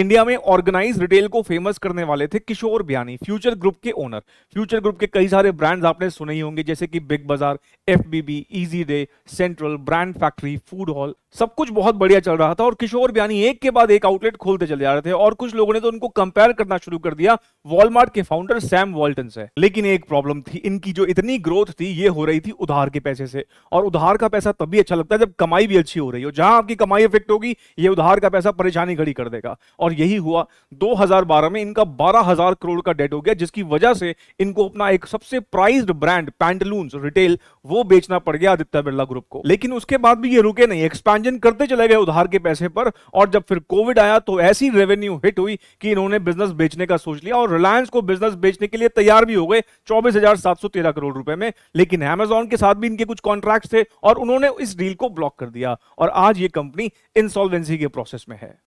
India में organise retail को famous करने वाले थे किशोर बयानी फ्यूचर ग्रुप के ओनर फ्यूचर ग्रुप के कई सारे ब्रांड्स आपने सुने ही होंगे जैसे कि Big Bazaar F easyday Central Brand Factory Food Hall सब कुछ बहुत बढ़िया चल रहा था और किशोर बयानी एक के बाद एक आउटलेट खोलते चले जा रहे थे और कुछ लोगों ने तो उनको कंपेयर करना शुरू कर दिया वॉलमार्ट के फाउंडर सैम वॉल्टन से लेकिन एक प्रॉब्लम थी इनकी जो इतनी ग्रोथ थी ये हो रही थी उधार के पैसे से और उधार का पैसा तभी अच्छा लगता है जब कमाई भी अच्छी हो रही हो जहां आपकी कमाई इफेक्ट होगी ये उधार का पैसा परेशानी खड़ी कर देगा और और यही हुआ 2012 में इनका 12000 करोड़ का डेट हो गया जिसकी वजह से इनको अपना एक सबसे प्राइज्ड ब्रांड पैंटलून रिटेल वो बेचना पड़ गया आदित्य बिरला ग्रुप को लेकिन उसके बाद भी ये रुके नहीं एक्सपेंशन करते चले गए उधार के पैसे पर और जब फिर कोविड आया तो ऐसी रेवेन्यू हिट हुई कि इन्होंने बिजनेस बेचने का सोच लिया और रिलायंस को बिजनेस बेचने के लिए तैयार भी हो गए चौबीस करोड़ रुपए में लेकिन एमेजॉन के साथ भी इनके कुछ कॉन्ट्रैक्ट थे और उन्होंने इस डील को ब्लॉक कर दिया और आज ये कंपनी इंसॉल्वेंसी के प्रोसेस में है